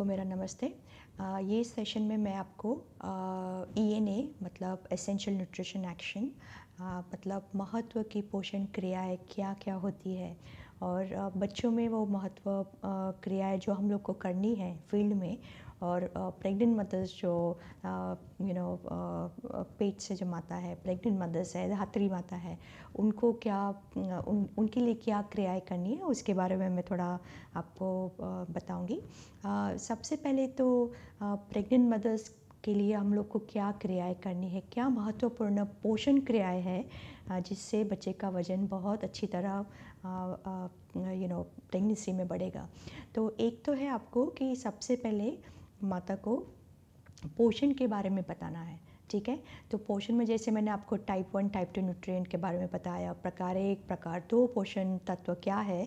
सबको मेरा नमस्ते आ, ये सेशन में मैं आपको ई एन ए मतलब एसेंशियल न्यूट्रिशन एक्शन मतलब महत्व की पोषण क्रियाएँ क्या क्या होती है और बच्चों में वो महत्व क्रियाएँ जो हम लोग को करनी है फील्ड में और प्रेग्नेंट मदर्स जो यू नो पेट से जो माता है प्रेग्नेंट मदर्स है धात्री माता है उनको क्या उन उनके लिए क्या क्रियाएँ करनी है उसके बारे में मैं थोड़ा आपको बताऊँगी सबसे पहले तो प्रेग्नेंट मदर्स के लिए हम लोग को क्या क्रियाएं करनी है क्या महत्वपूर्ण पोषण क्रियाएं हैं जिससे बच्चे का वजन बहुत अच्छी तरह यू नो प्रेगनेंसी में बढ़ेगा तो एक तो है आपको कि सबसे पहले माता को पोषण के बारे में बताना है ठीक है तो पोषण में जैसे मैंने आपको type one type two nutrient के बारे में बताया प्रकार एक प्रकार दो पोषण तत्व क्या है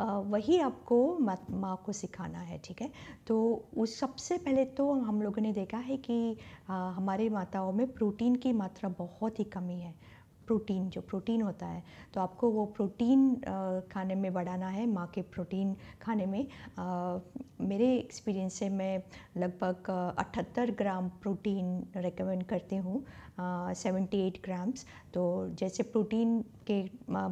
वही आपको माँ को सिखाना है ठीक है तो उस सबसे पहले तो हम लोगों ने देखा है कि हमारे माताओं में प्रोटीन की मात्रा बहुत ही कमी है प्रोटीन जो प्रोटीन होता है तो आपको वो प्रोटीन खाने में बढ़ाना है माँ के प्रोटीन खाने में मेरे एक्सपीरियंस से मैं लगभग अठहत्तर ग्राम प्रोटीन रेकमेंड करती हूँ सेवेंटी एट ग्राम्स तो जैसे प्रोटीन के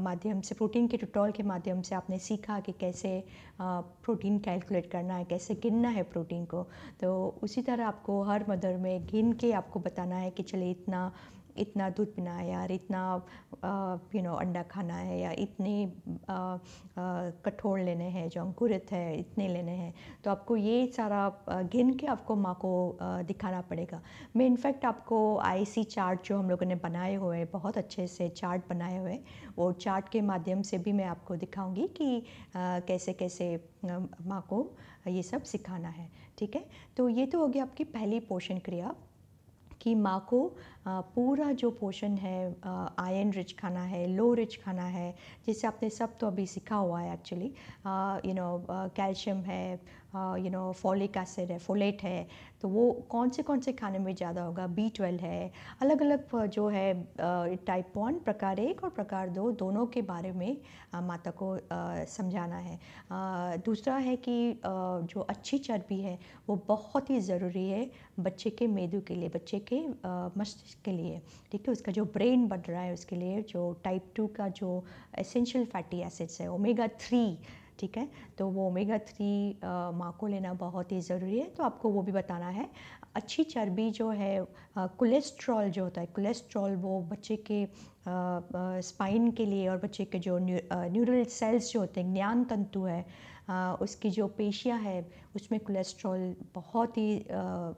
माध्यम से प्रोटीन के टुटोल के माध्यम से आपने सीखा कि कैसे प्रोटीन कैलकुलेट करना है कैसे गिनना है प्रोटीन को तो उसी तरह आपको हर मदर में गिन के आपको बताना है कि चलिए इतना इतना दूध पीना है यार इतना यू नो अंडा खाना है या इतने कठोर लेने हैं जो अंकुरित है इतने लेने हैं तो आपको ये सारा गिन के आपको माँ को दिखाना पड़ेगा मैं इनफैक्ट आपको आईसी चार्ट जो हम लोगों ने बनाए हुए बहुत अच्छे से चार्ट बनाए हुए वो चार्ट के माध्यम से भी मैं आपको दिखाऊँगी कि कैसे कैसे माँ को ये सब सिखाना है ठीक है तो ये तो होगी आपकी पहली पोषण क्रिया कि माँ को पूरा जो पोषण है आयरन रिच खाना है लो रिच खाना है जिसे आपने सब तो अभी सीखा हुआ है एक्चुअली यू नो कैल्शियम है यू नो फॉलिक एसिड है फोलेट है तो वो कौन से कौन से खाने में ज़्यादा होगा बी ट्वेल्व है अलग अलग जो है टाइप वन प्रकार एक और प्रकार दो दोनों के बारे में माता को समझाना है दूसरा है कि जो अच्छी चर्बी है वो बहुत ही ज़रूरी है बच्चे के मेदू के लिए बच्चे के मस्तिष्क के लिए ठीक है उसका जो ब्रेन बढ़ रहा है उसके लिए जो टाइप टू का जो एसेंशियल फैटी एसिड्स है ओमेगा थ्री ठीक है तो वो ओमेगा थ्री माँ को लेना बहुत ही ज़रूरी है तो आपको वो भी बताना है अच्छी चर्बी जो है कोलेस्ट्रॉल जो होता है कोलेस्ट्रॉल वो बच्चे के स्पाइन के लिए और बच्चे के जो न्यूरल सेल्स जो होते हैं ज्ञान तंतु है उसकी जो पेशियाँ है उसमें कोलेस्ट्रॉल बहुत ही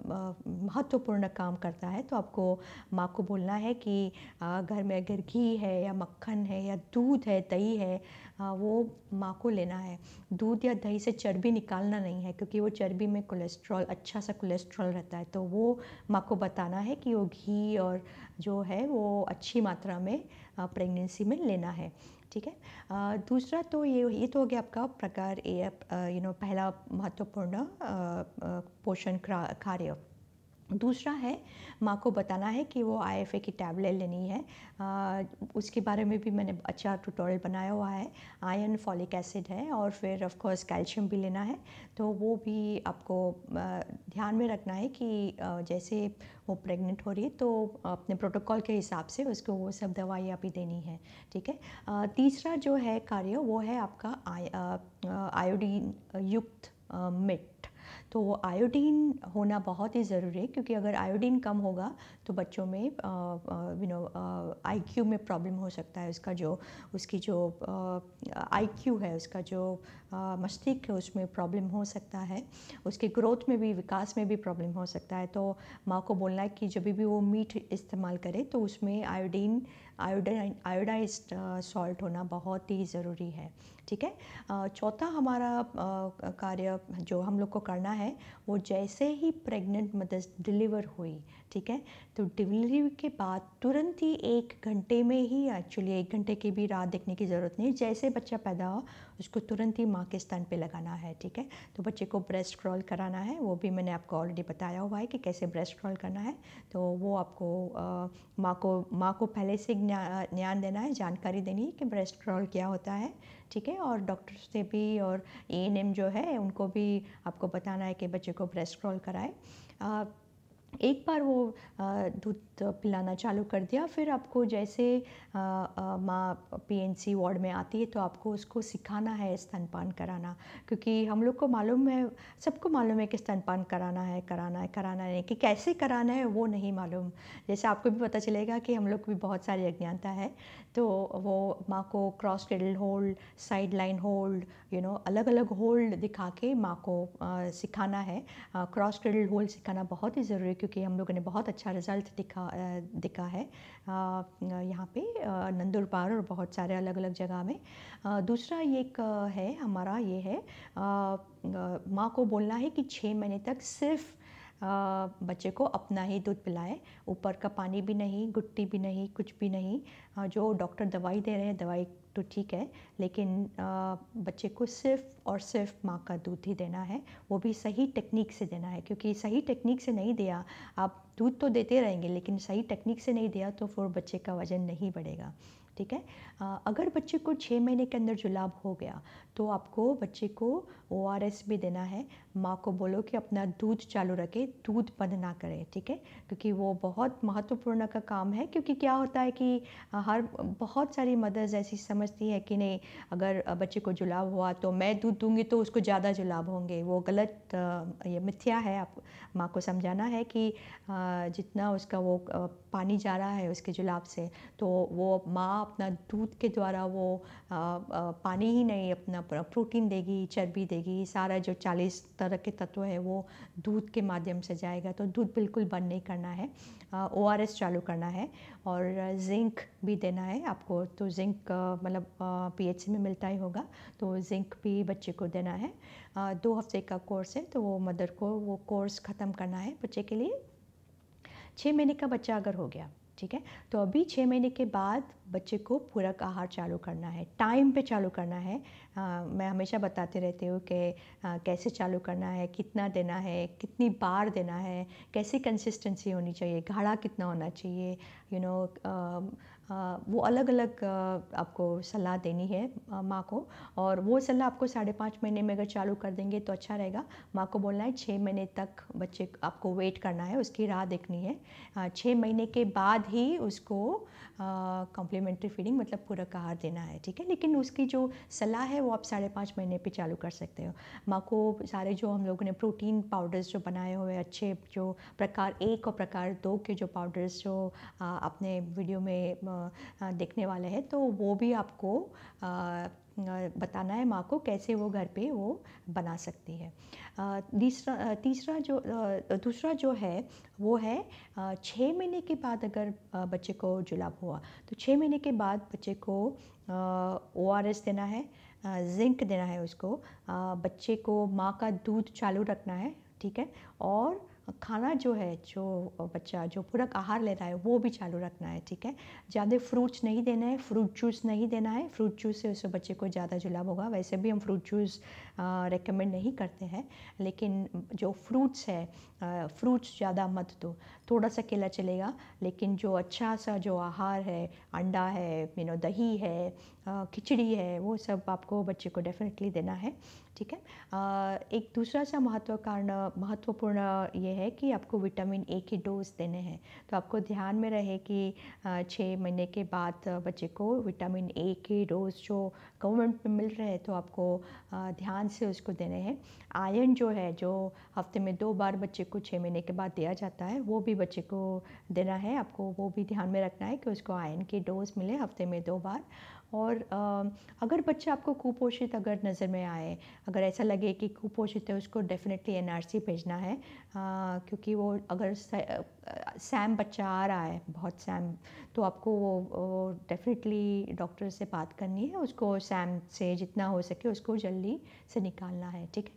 महत्वपूर्ण काम करता है तो आपको माँ को बोलना है कि घर में अगर घी है या मक्खन है या दूध है दही है वो माँ को लेना है दूध या दही से चर्बी निकालना नहीं है क्योंकि वो चर्बी में कोलेस्ट्रॉल अच्छा सा कोलेस्ट्रॉल रहता है तो वो माँ को बताना है कि वो घी और जो है वो अच्छी मात्रा में प्रेगनेंसी में लेना है ठीक है दूसरा तो ये ये तो हो गया आपका प्रकार ए यू नो पहला महत्वपूर्ण पोषण कार्य दूसरा है माँ को बताना है कि वो आई की टैबलेट लेनी है आ, उसके बारे में भी मैंने अच्छा ट्यूटोरियल बनाया हुआ है आयरन फॉलिक एसिड है और फिर ऑफ कोर्स कैल्शियम भी लेना है तो वो भी आपको आ, ध्यान में रखना है कि आ, जैसे वो प्रेग्नेंट हो रही है तो अपने प्रोटोकॉल के हिसाब से उसको वो सब दवाइयाँ भी देनी है ठीक है तीसरा जो है कार्य वो है आपका आयोडीन युक्त मिट तो आयोडीन होना बहुत ही ज़रूरी है क्योंकि अगर आयोडीन कम होगा तो बच्चों में यू नो आईक्यू में प्रॉब्लम हो सकता है उसका जो उसकी जो आईक्यू है उसका जो मस्तिष्क है उसमें प्रॉब्लम हो सकता है उसके ग्रोथ में भी विकास में भी प्रॉब्लम हो सकता है तो माँ को बोलना है कि जब भी वो मीट इस्तेमाल करे तो उसमें आयोडीन आयोडाइन आयोडाइज सॉल्ट होना बहुत ही ज़रूरी है ठीक है चौथा हमारा कार्य जो हम लोग को करना है वो जैसे ही प्रेग्नेंट मदर्स डिलीवर हुई ठीक है तो डिलीवरी के बाद तुरंत ही एक घंटे में ही एक्चुअली एक घंटे की भी रात देखने की ज़रूरत नहीं जैसे बच्चा पैदा हो उसको तुरंत ही माँ के स्तन पे लगाना है ठीक है तो बच्चे को ब्रेस्ट क्रॉल कराना है वो भी मैंने आपको ऑलरेडी बताया हुआ है कि कैसे ब्रेस्ट क्रॉल करना है तो वो आपको माँ को माँ को पहले से ज्ञान देना है जानकारी देनी है कि ब्रेस्ट क्रॉल क्या होता है ठीक है और डॉक्टर से भी और ए जो है उनको भी आपको बताना है कि बच्चे को ब्रेस्ट क्रॉल कराए एक बार वो दूध तो पिलाना चालू कर दिया फिर आपको जैसे माँ पीएनसी वार्ड में आती है तो आपको उसको सिखाना है स्तनपान कराना क्योंकि हम लोग को मालूम है सबको मालूम है कि स्तनपान कराना है कराना है कराना है कि कैसे कराना है वो नहीं मालूम जैसे आपको भी पता चलेगा कि हम लोग को भी बहुत सारी अज्ञानता है तो वो माँ को cross cradle hold side line hold you know अलग अलग होल्ड दिखा के माँ को आ, सिखाना है क्रॉस क्रेडल होल्ड सिखाना बहुत ही ज़रूरी है क्योंकि हम लोगों ने बहुत अच्छा रिजल्ट दिखा दिखा है यहाँ पे नंदुरबार और बहुत सारे अलग अलग जगह में दूसरा ये एक है हमारा ये है माँ को बोलना है कि छः महीने तक सिर्फ बच्चे को अपना ही दूध पिलाए ऊपर का पानी भी नहीं गुट्टी भी नहीं कुछ भी नहीं जो डॉक्टर दवाई दे रहे हैं दवाई तो ठीक है लेकिन बच्चे को सिर्फ और सिर्फ माँ का दूध ही देना है वो भी सही टेक्निक से देना है क्योंकि सही टेक्निक से नहीं दिया आप दूध तो देते रहेंगे लेकिन सही टेक्निक से नहीं दिया तो फिर बच्चे का वज़न नहीं बढ़ेगा ठीक है अगर बच्चे को छः महीने के अंदर जुलाब हो गया तो आपको बच्चे को ओ भी देना है माँ को बोलो कि अपना दूध चालू रखे दूध बंद ना करें ठीक है क्योंकि वो बहुत महत्वपूर्ण का काम है क्योंकि क्या होता है कि हर बहुत सारी मदर्स ऐसी समझती है कि नहीं अगर बच्चे को जुलाब हुआ तो मैं दूध दूंगी तो उसको ज़्यादा जुलाब होंगे वो गलत ये मिथ्या है आप माँ को समझाना है कि जितना उसका वो पानी जा रहा है उसके जुलाब से तो वो माँ अपना दूध के द्वारा वो पानी ही नहीं अपना प्रोटीन देगी चर्बी देगी सारा जो 40 तरह के तत्व है वो दूध के माध्यम से जाएगा तो दूध बिल्कुल बंद नहीं करना है ओ चालू करना है और जिंक भी देना है आपको तो जिंक मतलब पीएचसी में मिलता ही होगा तो जिंक भी बच्चे को देना है आ, दो हफ्ते का कोर्स है तो वो मदर को वो कोर्स ख़त्म करना है बच्चे के लिए छः महीने का बच्चा अगर हो गया ठीक है तो अभी छः महीने के बाद बच्चे को पूरक आहार चालू करना है टाइम पे चालू करना है आ, मैं हमेशा बताते रहती हूँ कि कैसे चालू करना है कितना देना है कितनी बार देना है कैसी कंसिस्टेंसी होनी चाहिए गाढ़ा कितना होना चाहिए यू you नो know, वो अलग अलग आपको सलाह देनी है माँ को और वो सलाह आपको साढ़े पाँच महीने में अगर चालू कर देंगे तो अच्छा रहेगा माँ को बोलना है छः महीने तक बच्चे आपको वेट करना है उसकी राह देखनी है छः महीने के बाद ही उसको कंप्लीट सप्लीमेंट्री फीडिंग मतलब पूरक आहार देना है ठीक है लेकिन उसकी जो सलाह है वो आप साढ़े पाँच महीने पे चालू कर सकते हो माँ को सारे जो हम लोगों ने प्रोटीन पाउडर्स जो बनाए हुए अच्छे जो प्रकार एक और प्रकार दो के जो पाउडर्स जो अपने वीडियो में देखने वाले हैं तो वो भी आपको बताना है माँ को कैसे वो घर पे वो बना सकती है तीसरा तीसरा जो दूसरा जो है वो है छः महीने के बाद अगर बच्चे को जुलाब हुआ तो छः महीने के बाद बच्चे को ओ आर एस देना है जिंक देना है उसको बच्चे को माँ का दूध चालू रखना है ठीक है और खाना जो है जो बच्चा जो पूरक आहार ले रहा है वो भी चालू रखना है ठीक है ज़्यादा फ्रूट्स नहीं देना है फ्रूट जूस नहीं देना है फ्रूट जूस से उस बच्चे को ज़्यादा जुलाब होगा वैसे भी हम फ्रूट जूस रेकमेंड नहीं करते हैं लेकिन जो फ्रूट्स है फ्रूट्स ज़्यादा मत दो थोड़ा सा केला चलेगा लेकिन जो अच्छा सा जो आहार है अंडा है यू नो दही है खिचड़ी है वो सब आपको बच्चे को डेफिनेटली देना है ठीक है एक दूसरा सा महत्व कारण महत्वपूर्ण ये है कि आपको विटामिन ए की डोज देने हैं तो आपको ध्यान में रहे कि छः महीने के बाद बच्चे को विटामिन ए की डोज जो गवर्नमेंट में मिल रहे हैं तो आपको ध्यान से उसको देने हैं आयन जो है जो हफ्ते में दो बार बच्चे को छः महीने के बाद दिया जाता है वो भी बच्चे को देना है आपको वो भी ध्यान में रखना है कि उसको आयन की डोज मिले हफ्ते में दो बार और अगर बच्चा आपको कुपोषित अगर नज़र में आए अगर ऐसा लगे कि कुपोषित है उसको डेफिनेटली सी भेजना है क्योंकि वो अगर सैम बच्चा आ रहा है बहुत सैम तो आपको वो डेफिनेटली डॉक्टर से बात करनी है उसको सैम से जितना हो सके उसको जल्दी से निकालना है ठीक है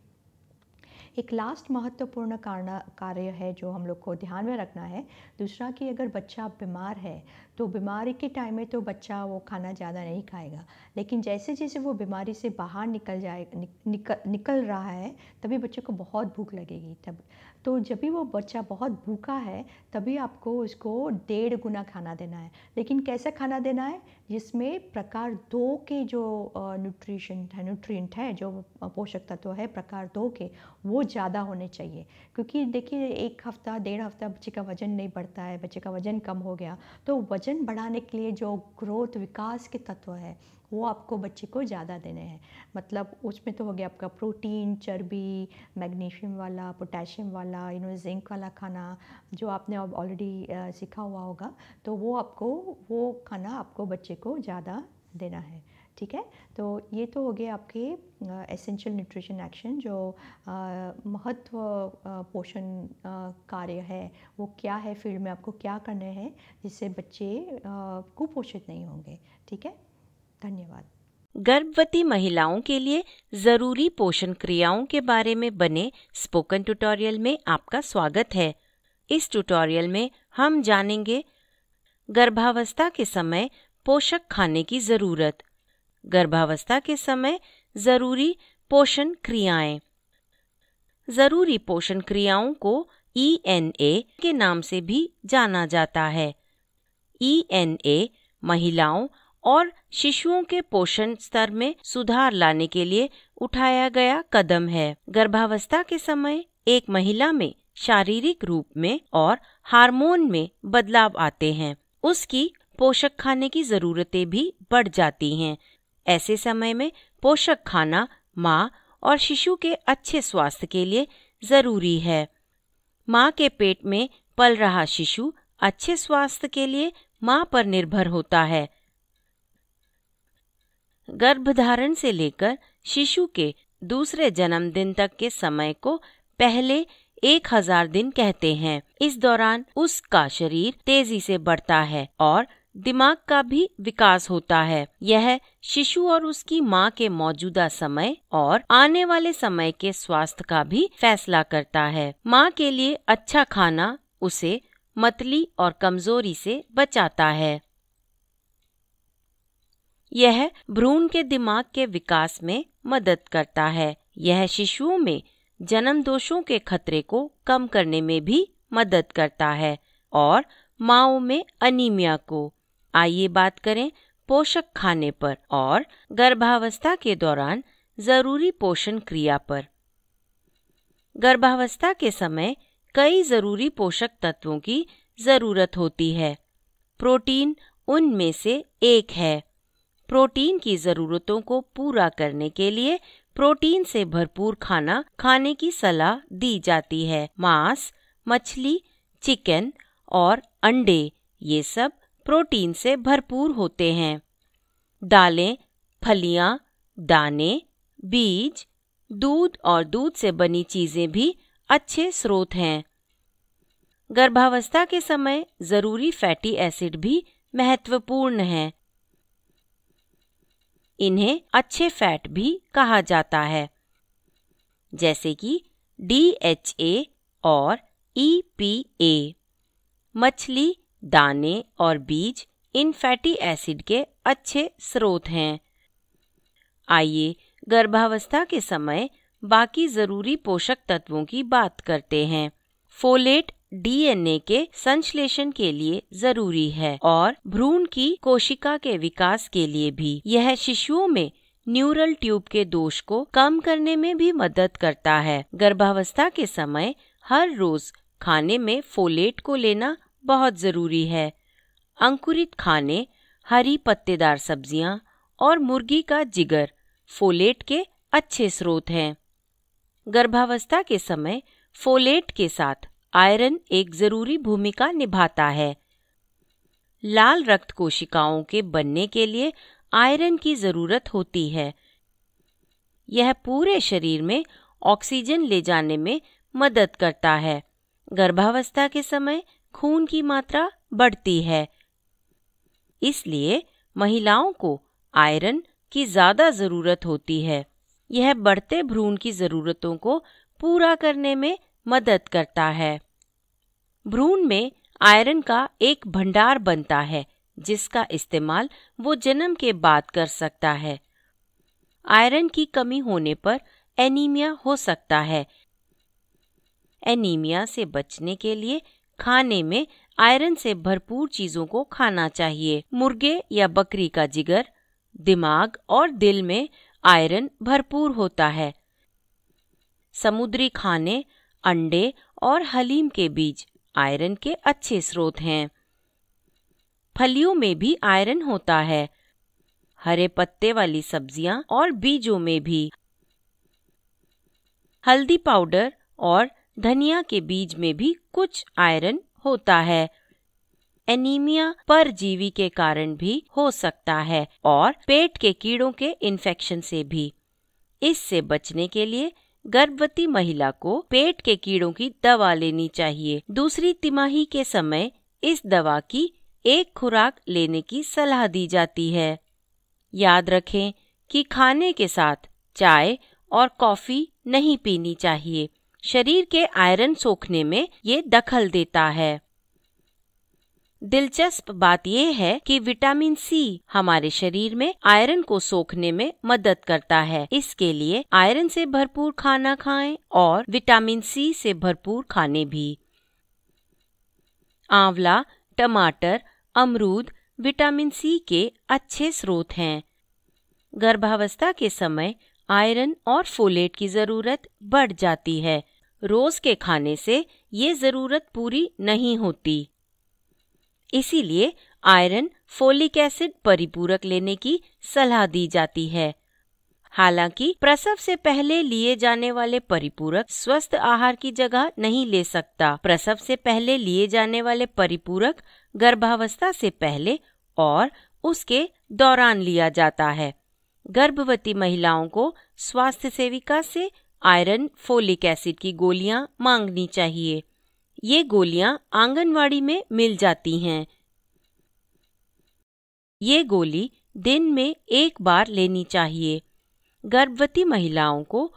एक लास्ट महत्वपूर्ण कारण कार्य है जो हम लोग को ध्यान में रखना है दूसरा कि अगर बच्चा बीमार है तो बीमारी के टाइम में तो बच्चा वो खाना ज़्यादा नहीं खाएगा लेकिन जैसे जैसे वो बीमारी से बाहर निकल जाए निक, निकल निकल रहा है तभी बच्चे को बहुत भूख लगेगी तब तो जब भी वो बच्चा बहुत भूखा है तभी आपको उसको डेढ़ गुना खाना देना है लेकिन कैसा खाना देना है जिसमें प्रकार दो के जो न्यूट्रिशन है न्यूट्रिएंट है जो पोषक तत्व तो है प्रकार दो के वो ज़्यादा होने चाहिए क्योंकि देखिए एक हफ्ता डेढ़ हफ्ता बच्चे का वज़न नहीं बढ़ता है बच्चे का वज़न कम हो गया तो वज़न बढ़ाने के लिए जो ग्रोथ विकास के तत्व है वो आपको बच्चे को ज़्यादा देने हैं मतलब उसमें तो हो गया आपका प्रोटीन चर्बी मैग्नीशियम वाला पोटेशियम वाला यू नो जिंक वाला खाना जो आपने अब ऑलरेडी सीखा हुआ होगा तो वो आपको वो खाना आपको बच्चे को ज़्यादा देना है ठीक है तो ये तो हो गए आपके एसेंशियल न्यूट्रिशन एक्शन जो महत्व पोषण कार्य है वो क्या है फील्ड में आपको क्या करना है जिससे बच्चे कुपोषित नहीं होंगे ठीक है धन्यवाद गर्भवती महिलाओं के लिए जरूरी पोषण क्रियाओं के बारे में बने स्पोकन ट्यूटोरियल में आपका स्वागत है इस ट्यूटोरियल में हम जानेंगे गर्भावस्था के समय पोषक खाने की जरूरत गर्भावस्था के समय जरूरी पोषण क्रियाएं जरूरी पोषण क्रियाओं को ई e के नाम से भी जाना जाता है ई e महिलाओं और शिशुओं के पोषण स्तर में सुधार लाने के लिए उठाया गया कदम है गर्भावस्था के समय एक महिला में शारीरिक रूप में और हार्मोन में बदलाव आते हैं उसकी पोषक खाने की ज़रूरतें भी बढ़ जाती हैं ऐसे समय में पोषक खाना माँ और शिशु के अच्छे स्वास्थ्य के लिए ज़रूरी है माँ के पेट में पल रहा शिशु अच्छे स्वास्थ्य के लिए माँ पर निर्भर होता है गर्भधारण से लेकर शिशु के दूसरे जन्मदिन तक के समय को पहले एक हजार दिन कहते हैं इस दौरान उसका शरीर तेजी से बढ़ता है और दिमाग का भी विकास होता है यह शिशु और उसकी माँ के मौजूदा समय और आने वाले समय के स्वास्थ्य का भी फैसला करता है माँ के लिए अच्छा खाना उसे मतली और कमजोरी से बचाता है यह भ्रूण के दिमाग के विकास में मदद करता है यह शिशुओं में जन्म दोषों के खतरे को कम करने में भी मदद करता है और माओ में अनीमिया को आइए बात करें पोषक खाने पर और गर्भावस्था के दौरान जरूरी पोषण क्रिया पर गर्भावस्था के समय कई जरूरी पोषक तत्वों की जरूरत होती है प्रोटीन उनमें से एक है प्रोटीन की ज़रूरतों को पूरा करने के लिए प्रोटीन से भरपूर खाना खाने की सलाह दी जाती है मांस मछली चिकन और अंडे ये सब प्रोटीन से भरपूर होते हैं दालें फलियां, दाने बीज दूध और दूध से बनी चीजें भी अच्छे स्रोत हैं गर्भावस्था के समय जरूरी फैटी एसिड भी महत्वपूर्ण है इन्हें अच्छे फैट भी कहा जाता है जैसे कि ए और ए e मछली दाने और बीज इन फैटी एसिड के अच्छे स्रोत हैं आइए गर्भावस्था के समय बाकी जरूरी पोषक तत्वों की बात करते हैं फोलेट डीएनए के संश्लेषण के लिए जरूरी है और भ्रूण की कोशिका के विकास के लिए भी यह शिशुओं में न्यूरल ट्यूब के दोष को कम करने में भी मदद करता है गर्भावस्था के समय हर रोज खाने में फोलेट को लेना बहुत जरूरी है अंकुरित खाने हरी पत्तेदार सब्जियां और मुर्गी का जिगर फोलेट के अच्छे स्रोत हैं गर्भावस्था के समय फोलेट के साथ आयरन एक जरूरी भूमिका निभाता है लाल रक्त कोशिकाओं के बनने के लिए आयरन की जरूरत होती है यह पूरे शरीर में ऑक्सीजन ले जाने में मदद करता है गर्भावस्था के समय खून की मात्रा बढ़ती है इसलिए महिलाओं को आयरन की ज़्यादा ज़रूरत होती है यह बढ़ते भ्रूण की ज़रूरतों को पूरा करने में मदद करता है भ्रूण में आयरन का एक भंडार बनता है जिसका इस्तेमाल वो जन्म के बाद कर सकता है आयरन की कमी होने पर एनीमिया हो सकता है एनीमिया से बचने के लिए खाने में आयरन से भरपूर चीजों को खाना चाहिए मुर्गे या बकरी का जिगर दिमाग और दिल में आयरन भरपूर होता है समुद्री खाने अंडे और हलीम के बीज आयरन के अच्छे स्रोत हैं फलियों में भी आयरन होता है हरे पत्ते वाली सब्जियां और बीजों में भी हल्दी पाउडर और धनिया के बीज में भी कुछ आयरन होता है एनीमिया परजीवी के कारण भी हो सकता है और पेट के कीड़ों के इन्फेक्शन से भी इससे बचने के लिए गर्भवती महिला को पेट के कीड़ों की दवा लेनी चाहिए दूसरी तिमाही के समय इस दवा की एक खुराक लेने की सलाह दी जाती है याद रखें कि खाने के साथ चाय और कॉफी नहीं पीनी चाहिए शरीर के आयरन सोखने में ये दखल देता है दिलचस्प बात यह है कि विटामिन सी हमारे शरीर में आयरन को सोखने में मदद करता है इसके लिए आयरन से भरपूर खाना खाएं और विटामिन सी से भरपूर खाने भी आंवला टमाटर अमरूद विटामिन सी के अच्छे स्रोत हैं गर्भावस्था के समय आयरन और फोलेट की जरूरत बढ़ जाती है रोज के खाने से ये जरूरत पूरी नहीं होती इसीलिए आयरन फोलिक एसिड परिपूरक लेने की सलाह दी जाती है हालांकि प्रसव से पहले लिए जाने वाले परिपूरक स्वस्थ आहार की जगह नहीं ले सकता प्रसव से पहले लिए जाने वाले परिपूरक गर्भावस्था से पहले और उसके दौरान लिया जाता है गर्भवती महिलाओं को स्वास्थ्य सेविका से आयरन फोलिक एसिड की गोलियां मांगनी चाहिए ये गोलियां आंगनवाड़ी में मिल जाती हैं ये गोली दिन में एक बार लेनी चाहिए गर्भवती महिलाओं को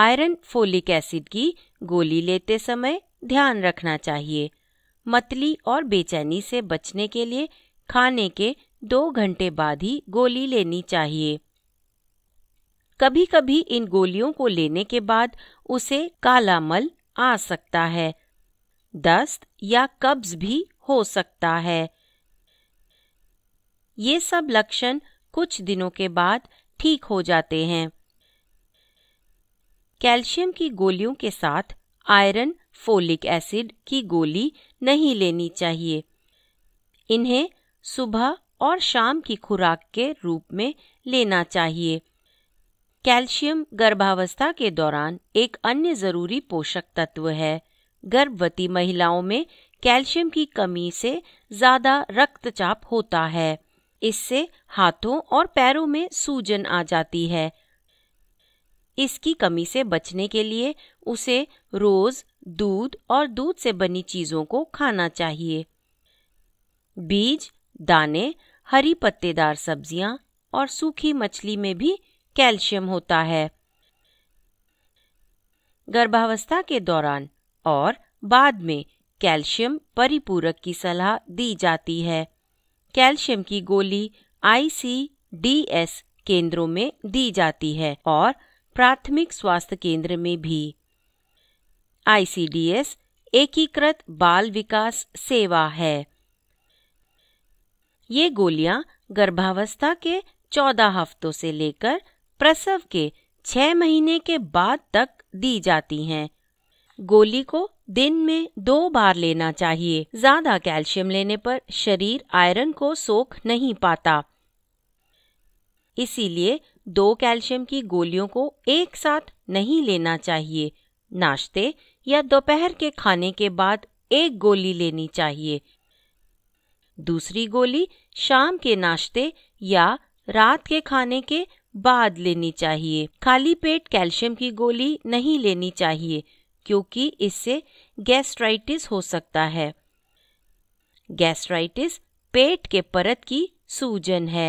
आयरन फोलिक एसिड की गोली लेते समय ध्यान रखना चाहिए मतली और बेचैनी से बचने के लिए खाने के दो घंटे बाद ही गोली लेनी चाहिए कभी कभी इन गोलियों को लेने के बाद उसे काला मल आ सकता है दस्त या कब्ज भी हो सकता है ये सब लक्षण कुछ दिनों के बाद ठीक हो जाते हैं कैल्शियम की गोलियों के साथ आयरन फोलिक एसिड की गोली नहीं लेनी चाहिए इन्हें सुबह और शाम की खुराक के रूप में लेना चाहिए कैल्शियम गर्भावस्था के दौरान एक अन्य जरूरी पोषक तत्व है गर्भवती महिलाओं में कैल्शियम की कमी से ज्यादा रक्तचाप होता है इससे हाथों और पैरों में सूजन आ जाती है इसकी कमी से बचने के लिए उसे रोज दूध और दूध से बनी चीजों को खाना चाहिए बीज दाने हरी पत्तेदार सब्जियां और सूखी मछली में भी कैल्शियम होता है गर्भावस्था के दौरान और बाद में कैल्शियम परिपूरक की सलाह दी जाती है कैल्शियम की गोली आईसीडीएस केंद्रों में दी जाती है और प्राथमिक स्वास्थ्य केंद्र में भी आईसीडीएस एकीकृत बाल विकास सेवा है ये गोलियां गर्भावस्था के चौदह हफ्तों से लेकर प्रसव के छह महीने के बाद तक दी जाती हैं गोली को दिन में दो बार लेना चाहिए ज्यादा कैल्शियम लेने पर शरीर आयरन को सोख नहीं पाता इसीलिए दो कैल्शियम की गोलियों को एक साथ नहीं लेना चाहिए नाश्ते या दोपहर के खाने के बाद एक गोली लेनी चाहिए दूसरी गोली शाम के नाश्ते या रात के खाने के बाद लेनी चाहिए खाली पेट कैल्शियम की गोली नहीं लेनी चाहिए क्योंकि इससे गैस्ट्राइटिस हो सकता है गैस्ट्राइटिस पेट के परत की सूजन है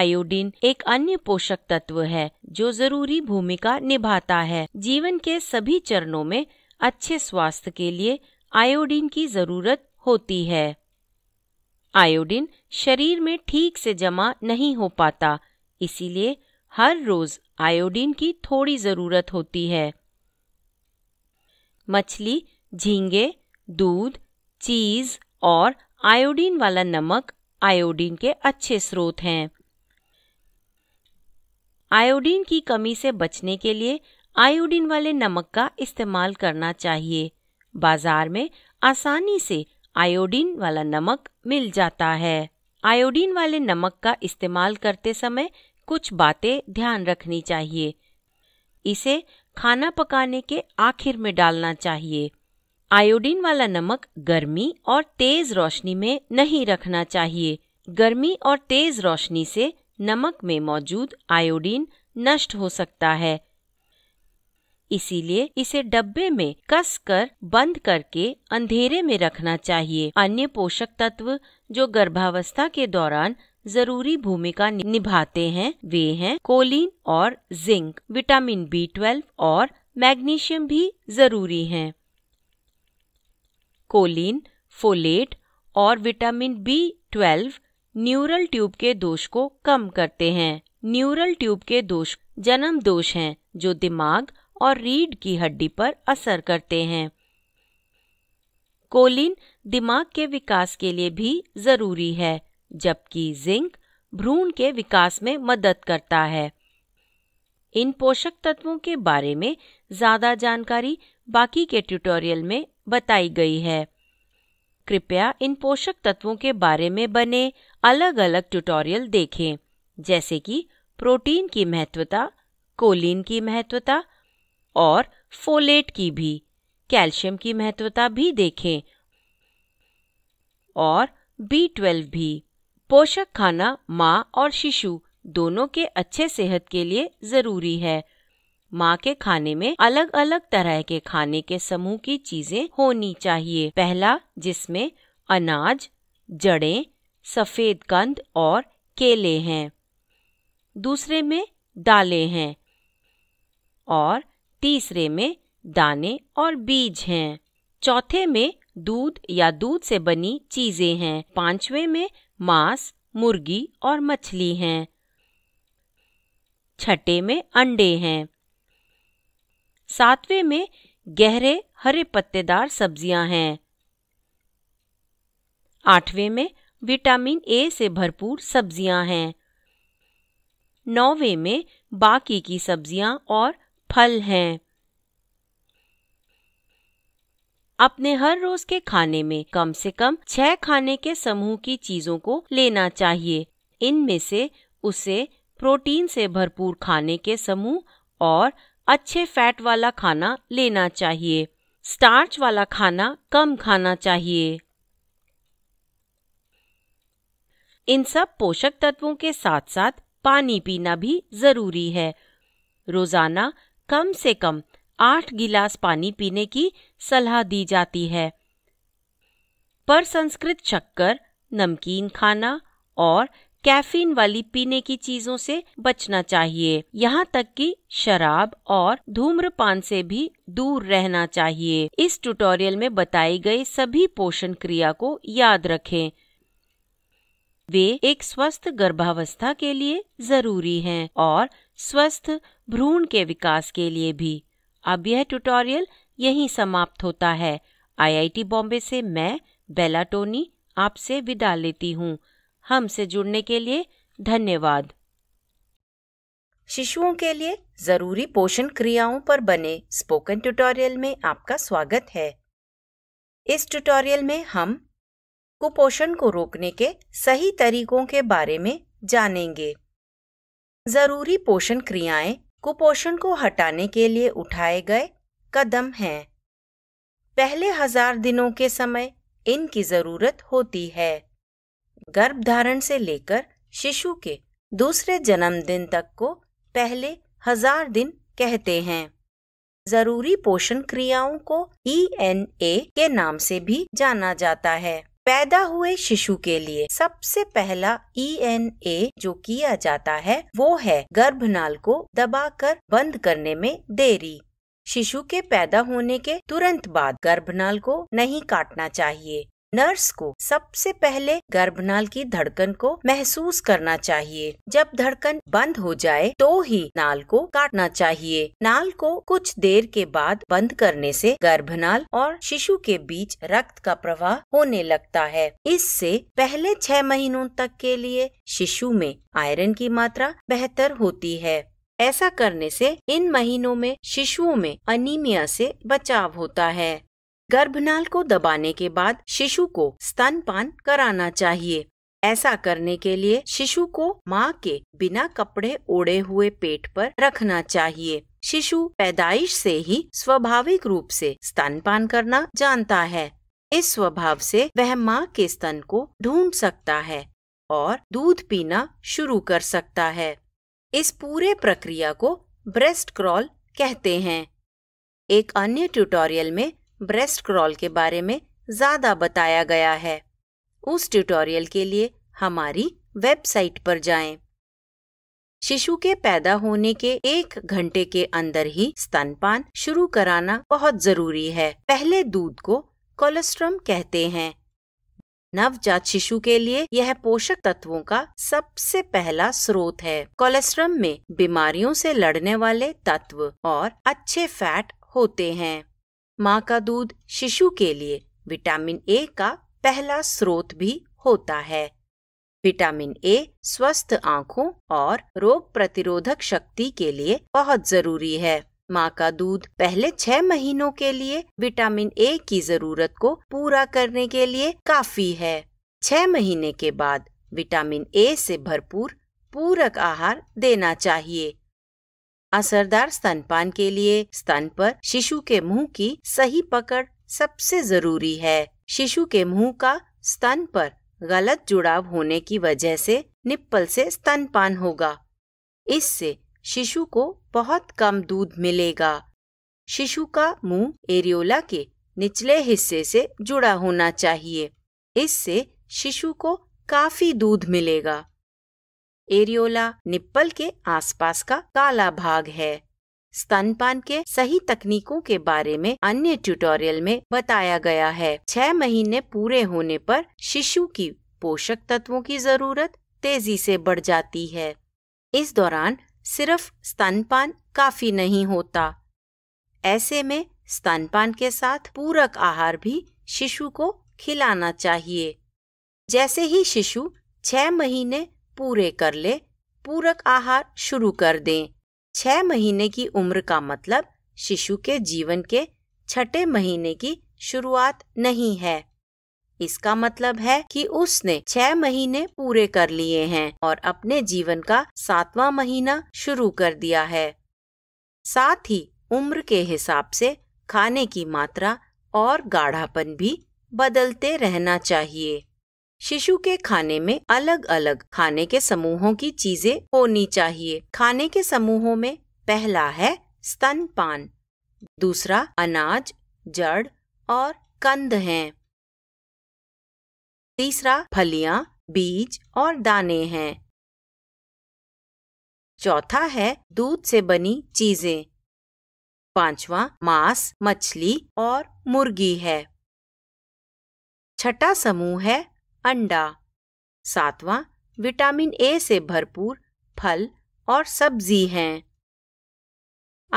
आयोडीन एक अन्य पोषक तत्व है जो जरूरी भूमिका निभाता है जीवन के सभी चरणों में अच्छे स्वास्थ्य के लिए आयोडीन की जरूरत होती है आयोडीन शरीर में ठीक से जमा नहीं हो पाता इसीलिए हर रोज आयोडीन की थोड़ी जरूरत होती है मछली झींगे दूध चीज और आयोडीन वाला नमक आयोडीन के अच्छे स्रोत हैं आयोडीन की कमी से बचने के लिए आयोडीन वाले नमक का इस्तेमाल करना चाहिए बाजार में आसानी से आयोडीन वाला नमक मिल जाता है आयोडीन वाले नमक का इस्तेमाल करते समय कुछ बातें ध्यान रखनी चाहिए इसे खाना पकाने के आखिर में डालना चाहिए आयोडीन वाला नमक गर्मी और तेज रोशनी में नहीं रखना चाहिए गर्मी और तेज रोशनी से नमक में मौजूद आयोडीन नष्ट हो सकता है इसीलिए इसे डब्बे में कस कर बंद करके अंधेरे में रखना चाहिए अन्य पोषक तत्व जो गर्भावस्था के दौरान जरूरी भूमिका निभाते हैं वे हैं कोलिन और जिंक विटामिन बी ट्वेल्व और मैग्नीशियम भी जरूरी हैं कोलिन फोलेट और vitamin B twelve neural tube के दोष को कम करते हैं न्यूरल ट्यूब के दोष जन्म दोष हैं जो दिमाग और रीढ़ की हड्डी पर असर करते हैं कोलिन दिमाग के विकास के लिए भी जरूरी है जबकि जिंक भ्रूण के विकास में मदद करता है इन पोषक तत्वों के बारे में ज्यादा जानकारी बाकी के ट्यूटोरियल में बताई गई है कृपया इन पोषक तत्वों के बारे में बने अलग अलग ट्यूटोरियल देखें जैसे कि प्रोटीन की महत्वता कोलिन की महत्वता और फोलेट की भी कैल्शियम की महत्वता भी देखें और बी ट्वेल्व भी पोषक खाना माँ और शिशु दोनों के अच्छे सेहत के लिए जरूरी है माँ के खाने में अलग अलग तरह के खाने के समूह की चीजें होनी चाहिए पहला जिसमें अनाज जड़ें सफेद कंद और केले हैं दूसरे में दालें हैं और तीसरे में दाने और बीज हैं चौथे में दूध या दूध से बनी चीजें हैं पांचवे में मांस मुर्गी और मछली हैं छठे में अंडे हैं सातवें में गहरे हरे पत्तेदार सब्जियां हैं आठवें में विटामिन ए से भरपूर सब्जियां हैं नौवे में बाकी की सब्जियां और फल हैं अपने हर रोज के खाने में कम से कम छह खाने के समूह की चीजों को लेना चाहिए इनमें से उसे प्रोटीन से भरपूर खाने के समूह और अच्छे फैट वाला खाना लेना चाहिए स्टार्च वाला खाना कम खाना चाहिए इन सब पोषक तत्वों के साथ साथ पानी पीना भी जरूरी है रोजाना कम से कम आठ गिलास पानी पीने की सलाह दी जाती है पर संस्कृत शक्कर नमकीन खाना और कैफीन वाली पीने की चीजों से बचना चाहिए यहाँ तक कि शराब और धूम्रपान से भी दूर रहना चाहिए इस ट्यूटोरियल में बताई गई सभी पोषण क्रिया को याद रखें वे एक स्वस्थ गर्भावस्था के लिए जरूरी हैं और स्वस्थ भ्रूण के विकास के लिए भी अब यह ट्यूटोरियल यहीं समाप्त होता है आईआईटी बॉम्बे से मैं बेला टोनी आपसे विदा लेती हूँ हमसे जुड़ने के लिए धन्यवाद शिशुओं के लिए जरूरी पोषण क्रियाओं पर बने स्पोकन ट्यूटोरियल में आपका स्वागत है इस ट्यूटोरियल में हम कुपोषण को रोकने के सही तरीकों के बारे में जानेंगे जरूरी पोषण क्रियाएं कुपोषण को हटाने के लिए उठाए गए कदम हैं पहले हजार दिनों के समय इनकी जरूरत होती है गर्भधारण से लेकर शिशु के दूसरे जन्मदिन तक को पहले हजार दिन कहते हैं जरूरी पोषण क्रियाओं को ई एन ए के नाम से भी जाना जाता है पैदा हुए शिशु के लिए सबसे पहला ई एन ए जो किया जाता है वो है गर्भनाल को दबाकर बंद करने में देरी शिशु के पैदा होने के तुरंत बाद गर्भनाल को नहीं काटना चाहिए नर्स को सबसे पहले गर्भनाल की धड़कन को महसूस करना चाहिए जब धड़कन बंद हो जाए तो ही नाल को काटना चाहिए नाल को कुछ देर के बाद बंद करने से गर्भनाल और शिशु के बीच रक्त का प्रवाह होने लगता है इससे पहले छह महीनों तक के लिए शिशु में आयरन की मात्रा बेहतर होती है ऐसा करने से इन महीनों में शिशुओं में अनीमिया से बचाव होता है गर्भनाल को दबाने के बाद शिशु को स्तनपान कराना चाहिए ऐसा करने के लिए शिशु को माँ के बिना कपड़े ओढ़े हुए पेट पर रखना चाहिए शिशु पैदाइश से ही स्वाभाविक रूप से स्तनपान करना जानता है इस स्वभाव से वह माँ के स्तन को ढूंढ सकता है और दूध पीना शुरू कर सकता है इस पूरे प्रक्रिया को ब्रेस्ट क्रॉल कहते हैं एक अन्य ट्यूटोरियल में ब्रेस्ट क्रॉल के बारे में ज़्यादा बताया गया है उस ट्यूटोरियल के लिए हमारी वेबसाइट पर जाएं। शिशु के पैदा होने के एक घंटे के अंदर ही स्तनपान शुरू कराना बहुत जरूरी है पहले दूध को कोलेस्ट्रम कहते हैं नवजात शिशु के लिए यह पोषक तत्वों का सबसे पहला स्रोत है कोलेस्ट्रम में बीमारियों से लड़ने वाले तत्व और अच्छे फैट होते हैं माँ का दूध शिशु के लिए विटामिन ए का पहला स्रोत भी होता है विटामिन ए स्वस्थ आँखों और रोग प्रतिरोधक शक्ति के लिए बहुत जरूरी है माँ का दूध पहले छह महीनों के लिए विटामिन ए की जरूरत को पूरा करने के लिए काफी है छह महीने के बाद विटामिन ए से भरपूर पूरक आहार देना चाहिए असरदार स्तनपान के लिए स्तन पर शिशु के मुंह की सही पकड़ सबसे जरूरी है शिशु के मुंह का स्तन पर गलत जुड़ाव होने की वजह से निप्पल से स्तनपान होगा इससे शिशु को बहुत कम दूध मिलेगा शिशु का मुंह एरियोला के निचले हिस्से से जुड़ा होना चाहिए इससे शिशु को काफी दूध मिलेगा एरियोला निप्पल के आसपास का काला भाग है स्तनपान के सही तकनीकों के बारे में अन्य ट्यूटोरियल में बताया गया है छह महीने पूरे होने पर शिशु की पोषक तत्वों की जरूरत तेजी से बढ़ जाती है इस दौरान सिर्फ स्तनपान काफी नहीं होता ऐसे में स्तनपान के साथ पूरक आहार भी शिशु को खिलाना चाहिए जैसे ही शिशु छह महीने पूरे कर ले पूरक आहार शुरू कर दें छह महीने की उम्र का मतलब शिशु के जीवन के छठे महीने की शुरुआत नहीं है इसका मतलब है कि उसने छह महीने पूरे कर लिए हैं और अपने जीवन का सातवां महीना शुरू कर दिया है साथ ही उम्र के हिसाब से खाने की मात्रा और गाढ़ापन भी बदलते रहना चाहिए शिशु के खाने में अलग अलग खाने के समूहों की चीजें होनी चाहिए खाने के समूहों में पहला है स्तनपान दूसरा अनाज जड़ और कंद हैं तीसरा फलियां बीज और दाने हैं चौथा है दूध से बनी चीजें पांचवा मांस मछली और मुर्गी है छठा समूह है अंडा सातवां विटामिन ए से भरपूर फल और सब्जी हैं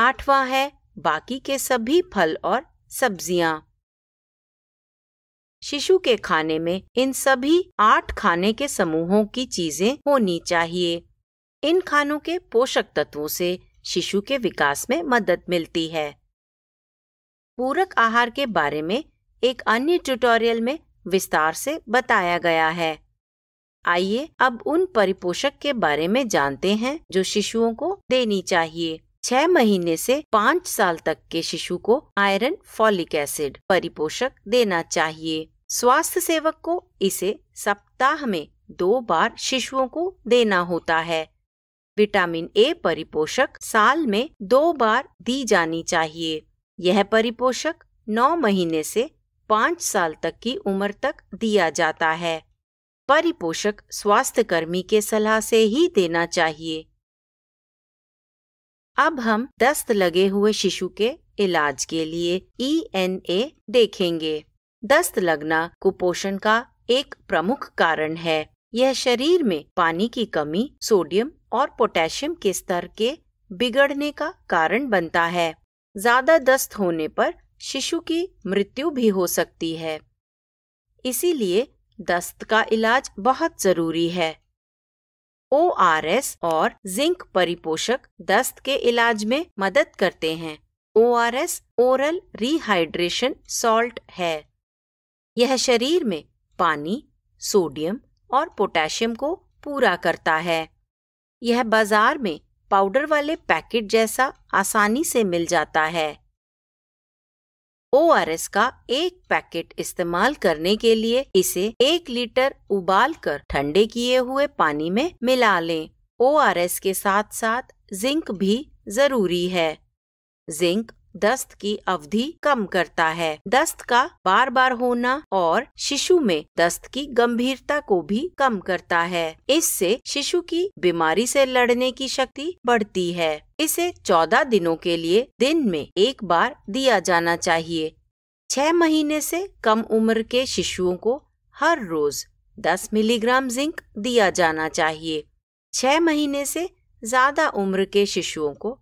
आठवां है बाकी के सभी फल और सब्जियां शिशु के खाने में इन सभी आठ खाने के समूहों की चीजें होनी चाहिए इन खानों के पोषक तत्वों से शिशु के विकास में मदद मिलती है पूरक आहार के बारे में एक अन्य ट्यूटोरियल में विस्तार से बताया गया है आइए अब उन परिपोषक के बारे में जानते हैं जो शिशुओं को देनी चाहिए छह महीने से पाँच साल तक के शिशु को आयरन फॉलिक एसिड परिपोषक देना चाहिए स्वास्थ्य सेवक को इसे सप्ताह में दो बार शिशुओं को देना होता है विटामिन ए परिपोषक साल में दो बार दी जानी चाहिए यह परिपोषक नौ महीने से पाँच साल तक की उम्र तक दिया जाता है परिपोषक स्वास्थ्यकर्मी के सलाह से ही देना चाहिए अब हम दस्त लगे हुए शिशु के इलाज के लिए ई एन ए देखेंगे दस्त लगना कुपोषण का एक प्रमुख कारण है यह शरीर में पानी की कमी सोडियम और पोटेशियम के स्तर के बिगड़ने का कारण बनता है ज्यादा दस्त होने पर शिशु की मृत्यु भी हो सकती है इसीलिए दस्त का इलाज बहुत जरूरी है ओ आर एस और जिंक परिपोषक दस्त के इलाज में मदद करते हैं O R S oral rehydration salt है यह शरीर में पानी सोडियम और पोटेशियम को पूरा करता है यह बाजार में पाउडर वाले पैकेट जैसा आसानी से मिल जाता है ओ का एक पैकेट इस्तेमाल करने के लिए इसे एक लीटर उबाल कर ठंडे किए हुए पानी में मिला लें ओ के साथ साथ जिंक भी जरूरी है जिंक दस्त की अवधि कम करता है दस्त का बार बार होना और शिशु में दस्त की गंभीरता को भी कम करता है इससे शिशु की बीमारी से लड़ने की शक्ति बढ़ती है इसे 14 दिनों के लिए दिन में एक बार दिया जाना चाहिए छह महीने से कम उम्र के शिशुओं को हर रोज 10 मिलीग्राम जिंक दिया जाना चाहिए छह महीने से ज्यादा उम्र के शिशुओं को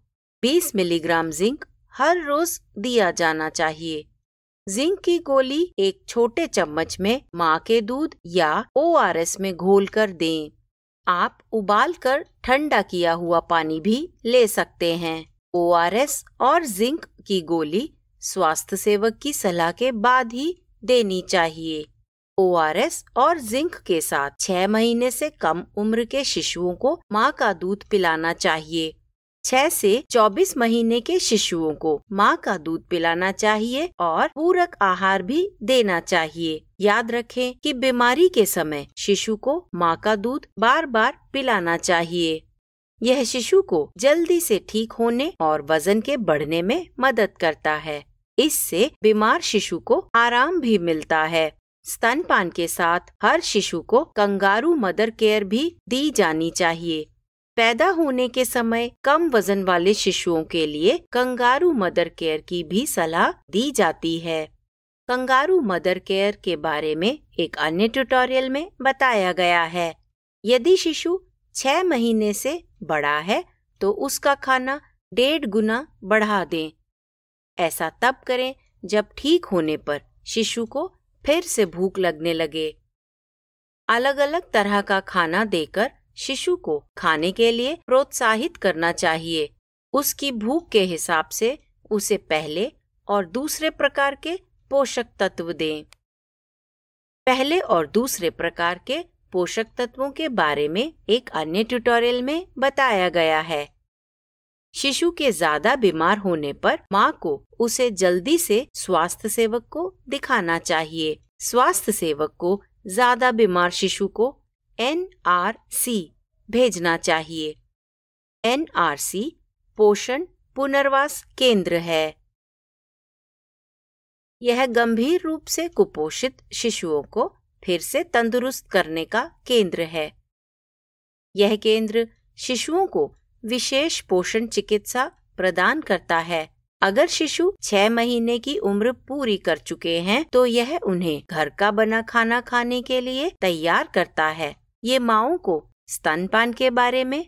20 मिलीग्राम जिंक हर रोज दिया जाना चाहिए जिंक की गोली एक छोटे चम्मच में माँ के दूध या ओ में घोल कर दें। आप उबाल कर ठंडा किया हुआ पानी भी ले सकते हैं ओ और जिंक की गोली स्वास्थ्य सेवक की सलाह के बाद ही देनी चाहिए ओ और जिंक के साथ छह महीने से कम उम्र के शिशुओं को माँ का दूध पिलाना चाहिए छह से चौबीस महीने के शिशुओं को माँ का दूध पिलाना चाहिए और पूरक आहार भी देना चाहिए याद रखें कि बीमारी के समय शिशु को माँ का दूध बार बार पिलाना चाहिए यह शिशु को जल्दी से ठीक होने और वजन के बढ़ने में मदद करता है इससे बीमार शिशु को आराम भी मिलता है स्तनपान के साथ हर शिशु को कंगारू मदर केयर भी दी जानी चाहिए पैदा होने के समय कम वजन वाले शिशुओं के लिए कंगारू मदर केयर की भी सलाह दी जाती है कंगारू मदर केयर के बारे में एक अन्य ट्यूटोरियल में बताया गया है यदि शिशु छह महीने से बड़ा है तो उसका खाना डेढ़ गुना बढ़ा दें ऐसा तब करें जब ठीक होने पर शिशु को फिर से भूख लगने लगे अलग अलग तरह का खाना देकर शिशु को खाने के लिए प्रोत्साहित करना चाहिए उसकी भूख के हिसाब से उसे पहले और दूसरे प्रकार के पोषक तत्व दें पहले और दूसरे प्रकार के पोषक तत्वों के बारे में एक अन्य ट्यूटोरियल में बताया गया है शिशु के ज्यादा बीमार होने पर माँ को उसे जल्दी से स्वास्थ्य सेवक को दिखाना चाहिए स्वास्थ्य सेवक को ज्यादा बीमार शिशु को एन आर सी भेजना चाहिए एन आर सी पोषण पुनर्वास केंद्र है यह गंभीर रूप से कुपोषित शिशुओं को फिर से तंदुरुस्त करने का केंद्र है यह केंद्र शिशुओं को विशेष पोषण चिकित्सा प्रदान करता है अगर शिशु छह महीने की उम्र पूरी कर चुके हैं तो यह उन्हें घर का बना खाना खाने के लिए तैयार करता है ये माओ को स्तनपान के बारे में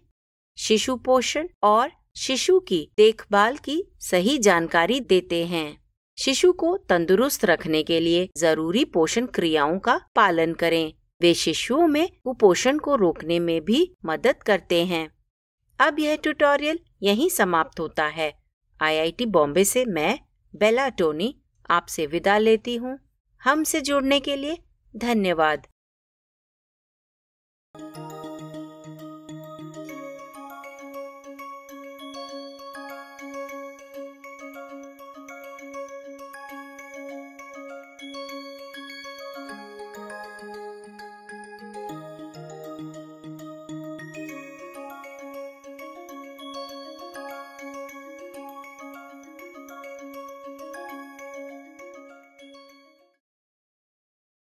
शिशु पोषण और शिशु की देखभाल की सही जानकारी देते हैं शिशु को तंदुरुस्त रखने के लिए जरूरी पोषण क्रियाओं का पालन करें वे शिशुओं में कुपोषण को रोकने में भी मदद करते हैं अब यह ट्यूटोरियल यहीं समाप्त होता है आईआईटी बॉम्बे से मैं बेला टोनी आपसे विदा लेती हूँ हमसे जुड़ने के लिए धन्यवाद